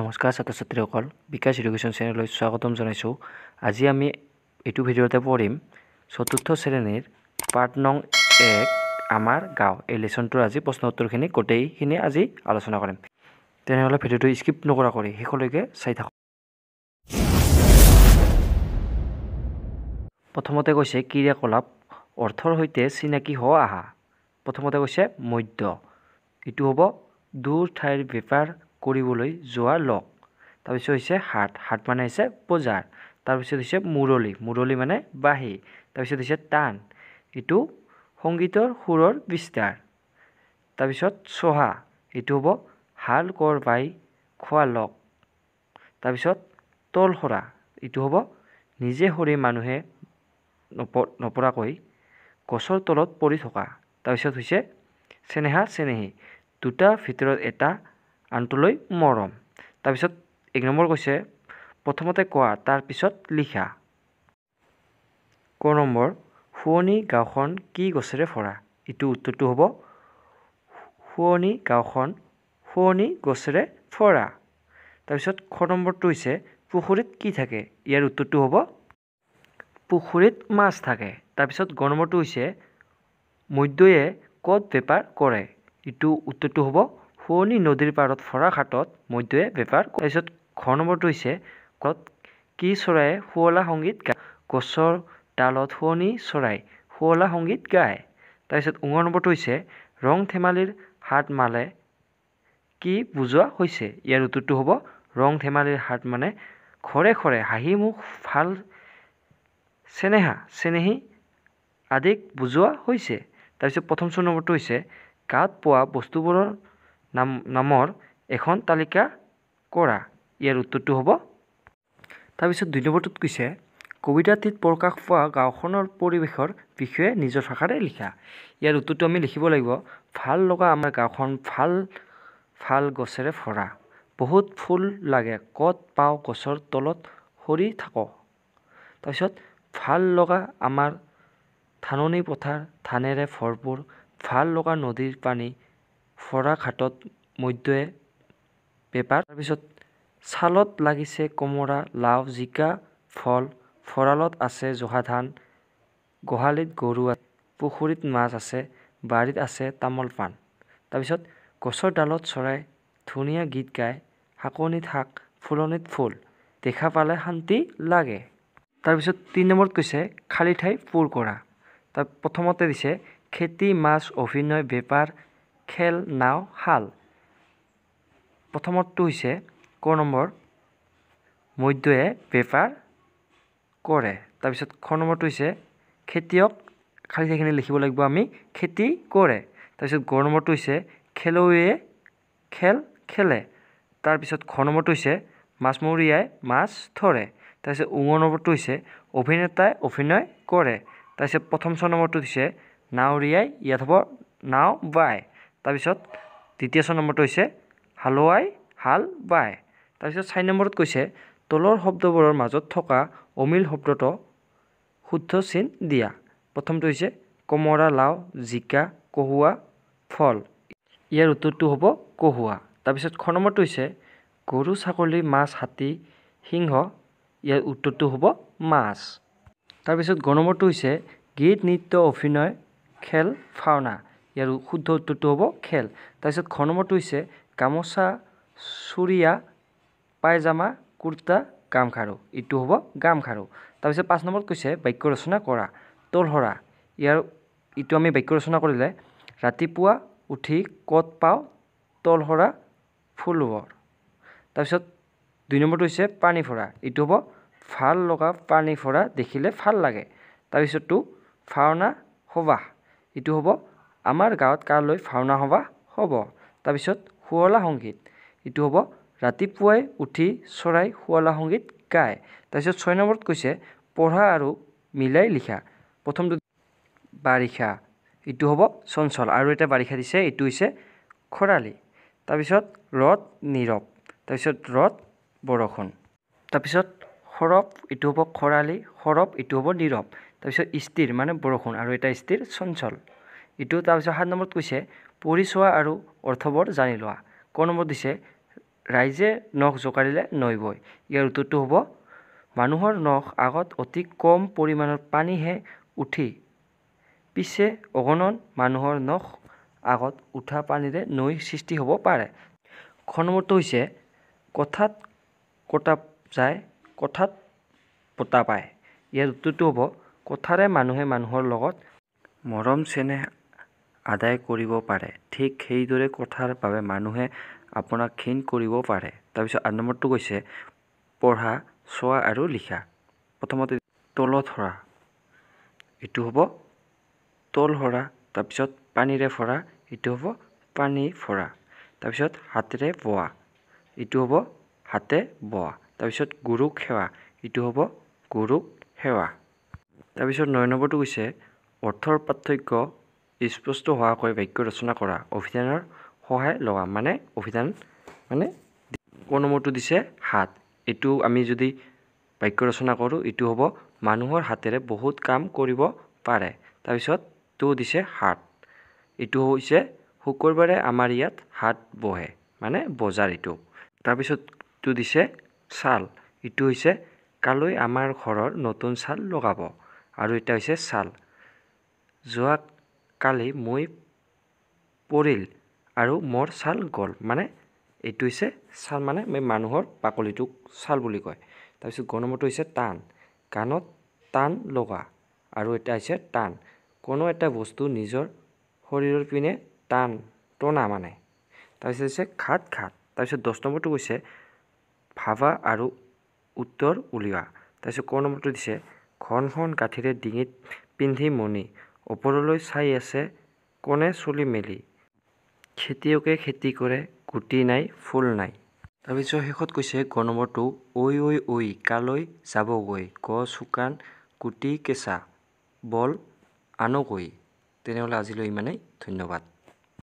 নমস্কাৰ ছাত্ৰ ছাত্ৰীসকল বিকাশ এডুকেশ্যন চেনেললৈ স্বাগতম জনাইছোঁ আজি আমি এইটো ভিডিঅ'তে পঢ়িম চতুৰ্থ শ্ৰেণীৰ পাৰ্ট নং এক আমাৰ গাঁও এই লেচনটোৰ আজি প্ৰশ্ন উত্তৰখিনি গোটেইখিনি আজি আলোচনা কৰিম তেনেহ'লে ভিডিঅ'টো স্কিপ নকৰা কৰি শেষলৈকে চাই থাকোঁ প্ৰথমতে কৈছে ক্ৰিয়াকলাপ অৰ্থৰ সৈতে চিনাকি হ আহা প্ৰথমতে কৈছে মধ্য এইটো হ'ব দূৰ ঠাইৰ বেপাৰ কৰিবলৈ যোৱা লগ তাৰপিছত হৈছে হাত হাট মানে হৈছে বজাৰ তাৰপিছত হৈছে মুৰলী মুৰলী মানে বাঁহী তাৰপিছত হৈছে টান এইটো সংগীতৰ সুৰৰ বিস্তাৰ তাৰপিছত চহা এইটো হ'ব হাল কৰ বাই খোৱা লগ তাৰপিছত তল সৰা এইটো হ'ব নিজে সৰি মানুহে নপ নপৰাকৈ গছৰ তলত পৰি থকা তাৰপিছত হৈছে চেনেহা চেনেহী দুটা ভিতৰত এটা আনটোলৈ মৰম তাৰপিছত এক নম্বৰ কৈছে প্ৰথমতে কোৱা তাৰপিছত লিখা ক নম্বৰ শুৱনি গাঁওখন কি গছেৰে ভৰা ইটো উত্তৰটো হ'ব শুৱনি গাঁওখন শুৱনি গছেৰে ভৰা তাৰপিছত খ নম্বৰটো হৈছে পুখুৰীত কি থাকে ইয়াৰ উত্তৰটো হ'ব পুখুৰীত মাছ থাকে তাৰপিছত গ নম্বৰটো হৈছে মধ্যয়ে ক'ত বেপাৰ কৰে ইটো উত্তৰটো হ'ব শুৱনি নদীৰ পাৰত ফৰা ফৰাঘাটত মধ্যে বেপাৰ তাৰপিছত ঘৰ নম্বৰটো হৈছে ক'ত কি চৰায়ে শুৱলা সংগীত গায় গছৰ ডালত শুৱনি চৰাই শুৱলা সংগীত গায় তাৰপিছত ওঙৰ নম্বৰটো হৈছে ৰং ধেমালিৰ হাত মালে কি বুজোৱা হৈছে ইয়াৰ উত্তৰটো হ'ব ৰং ধেমালিৰ হাত মানে ঘৰে ঘৰে হাঁহি মুখ ভাল চেনেহা চেনেহী আদিক বুজোৱা হৈছে তাৰপিছত প্ৰথম চোৰ নম্বৰটো হৈছে গাত পোৱা বস্তুবোৰৰ নাম নামৰ এখন তালিকা কৰা ইয়াৰ উত্তৰটো হ'ব তাৰপিছত দুই নম্বৰটোত কৈছে কবিতাটিত প্ৰকাশ পোৱা গাঁওখনৰ পৰিৱেশৰ বিষয়ে নিজৰ ভাষাৰে লিখা ইয়াৰ উত্তৰটো আমি লিখিব লাগিব ভাল লগা আমাৰ গাঁওখন ভাল ভাল গছেৰে ভৰা বহুত ফুল লাগে কত পাওঁ গছৰ তলত সৰি থাক তাৰপিছত ভাল লগা আমাৰ ধাননি পথাৰ ধানেৰে ভৰপূৰ ভাল লগা নদীৰ পানী ফৰা ঘাটত মধ্যয়ে পেপাৰ তাৰপিছত ছালত লাগিছে কোমোৰা লাও জিকা ফল ভঁৰালত আছে জহা ধান গোহালিত গৰু পুখুৰীত মাছ আছে বাৰীত আছে তামোল পাণ তাৰপিছত গছৰ ডালত চৰাই ধুনীয়া গীত গায় শাকনিত শাক ফুলনিত ফুল দেখা পালে শান্তি লাগে তাৰপিছত তিনি নম্বৰত কৈছে খালী ঠাই পূৰ কৰা তাৰ প্ৰথমতে দিছে খেতি মাছ অভিনয় বেপাৰ খেল নাও শাল প্ৰথমতটো হৈছে ক নম্বৰ মধ্যয়ে বেপাৰ কৰে তাৰপিছত খ নম্বৰটো হৈছে খেতিয়ক খালী সেইখিনি লিখিব লাগিব আমি খেতি কৰে তাৰপিছত গ নম্বৰটো হৈছে খেলুৱৈয়ে খেল খেলে তাৰপিছত খ নম্বৰটো হৈছে মাছমৰীয়াই মাছ ধৰে তাৰপিছত উঙ নম্বৰটো হৈছে অভিনেতাই অভিনয় কৰে তাৰপিছত প্ৰথম ছ নম্বৰটো হৈছে নাৱৰীয়াই ইয়াত হ'ব নাও বায় তাৰপিছত দ্বিতীয় ছয় নম্বৰটো হৈছে হালোৱাই হাল বাই তাৰপিছত চাৰি নম্বৰত কৈছে তলৰ শব্দবোৰৰ মাজত থকা অমিল শব্দটো শুদ্ধ চিন দিয়া প্ৰথমটো হৈছে কমৰা লাও জিকা কহুৱা ফল ইয়াৰ উত্তৰটো হ'ব কহুৱা তাৰপিছত খ নম্বৰটো হৈছে গৰু ছাগলী মাছ হাতী সিংহ ইয়াৰ উত্তৰটো হ'ব মাছ তাৰপিছত গ নম্বৰটো হৈছে গীত নৃত্য অভিনয় খেল ভাওনা ইয়াৰ শুদ্ধ উত্তৰটো হ'ব খেল তাৰপিছত ঘ নম্বৰটো হৈছে গামোচা চুৰিয়া পায়জামা কুৰ্তা গামখাৰু এইটো হ'ব গামখাৰু তাৰপিছত পাঁচ নম্বৰত কৈছে বাক্য ৰচনা কৰা তলসৰা ইয়াৰ এইটো আমি বাক্য ৰচনা কৰিলে ৰাতিপুৱা উঠি কত পাওঁ তলহৰা ফুলবৰ তাৰপিছত দুই নম্বৰটো হৈছে পানী ফৰা এইটো হ'ব ভাল লগা পানী ফৰা দেখিলে ভাল লাগে তাৰপিছতটো ভাওনা সবাহ এইটো হ'ব আমাৰ গাঁৱত কাললৈ ভাওনা সভা হ'ব তাৰপিছত শুৱলা সংগীত এইটো হ'ব ৰাতিপুৱাই উঠি চৰাই শুৱলা সংগীত গায় তাৰপিছত ছয় নম্বৰত কৈছে পঢ়া আৰু মিলাই লিখা প্ৰথমটো বাৰিষা এইটো হ'ব চঞ্চল আৰু এটা বাৰিষা দিছে এইটো হৈছে খৰালি তাৰপিছত ৰদ নীৰৱ তাৰপিছত ৰদ বৰষুণ তাৰপিছত সৰব এইটো হ'ব খৰালি সৰব এইটো হ'ব নীৰৱ তাৰপিছত স্থিৰ মানে বৰষুণ আৰু এটা স্থিৰ চঞ্চল ইটো তাৰপিছত সাত নম্বৰত কৈছে পঢ়ি আৰু অৰ্থবোৰ জানি লোৱা ক নম্বৰত দিছে ৰাইজে নখ জোকাৰিলে নৈ বৈ ইয়াৰ উত্তৰটো হ'ব মানুহৰ নখ আগত অতি কম পৰিমাণৰ পানীহে উঠি পিছে অগণন মানুহৰ নখ আগত উঠা পানীৰে নৈ সৃষ্টি হ'ব পাৰে খ নম্বৰটো হৈছে কথাত কটা যায় কথাত পতা পায় ইয়াৰ উত্তৰটো হ'ব কথাৰে মানুহে মানুহৰ লগত মৰম চেনেহ আদায় কৰিব পাৰে ঠিক সেইদৰে কথাৰ বাবে মানুহে আপোনাক ক্ষীণ কৰিব পাৰে তাৰপিছত আঠ নম্বৰটো কৈছে পঢ়া চোৱা আৰু লিখা প্ৰথমতে তলত সৰা এইটো হ'ব তল সৰা তাৰপিছত পানীৰে ফৰা এইটো হ'ব পানী ফৰা তাৰপিছত হাতেৰে বোৱা এইটো হ'ব হাতে বোৱা তাৰপিছত গৰুক সেৱা এইটো হ'ব গৰুক সেৱা তাৰপিছত নয় নম্বৰটো কৈছে অৰ্থৰ পাৰ্থক্য স্পষ্ট হোৱাকৈ বাক্য ৰচনা কৰা অভিধানৰ সহায় লোৱা মানে অভিধান মানে ক নম্বৰটো দিছে হাত এইটো আমি যদি বাক্য ৰচনা কৰোঁ এইটো হ'ব মানুহৰ হাতেৰে বহুত কাম কৰিব পাৰে তাৰপিছত টু দিছে হাত এইটো হৈছে শুকুৰবাৰে আমাৰ ইয়াত হাত বহে মানে বজাৰ এইটো তাৰপিছত টু দিছে ছাল এইটো হৈছে কালৈ আমাৰ ঘৰৰ নতুন ছাল লগাব আৰু এটা হৈছে ছাল যোৱা কালি মই পৰিল আৰু মোৰ ছাল গ'ল মানে এইটো হৈছে ছাল মানে মানুহৰ বাকলিটোক ছাল বুলি কয় তাৰপিছত গ নম্বৰটো হৈছে টান কাণত টান লগা আৰু এটা হৈছে টান কোনো এটা বস্তু নিজৰ শৰীৰৰ পিনে টান টনা মানে তাৰপিছত হৈছে ঘাত ঘাত তাৰপিছত দহ নম্বৰটো কৈছে ভাবা আৰু উত্তৰ উলিওৱা তাৰপিছত ক নম্বৰটো দিছে ঘন ঘন গাঁঠিৰে ডিঙিত পিন্ধি মণি ওপৰলৈ চাই আছে কোনে চলি মেলি খেতিয়কে খেতি কৰে গুটি নাই ফুল নাই তাৰপিছত শেষত কৈছে গ নম্বৰটো ঐ ঐ ঐ কালৈ যাবগৈ গ শুকান গুটি কেঁচা বল আনগৈ তেনেহ'লে আজিলৈ ইমানেই ধন্যবাদ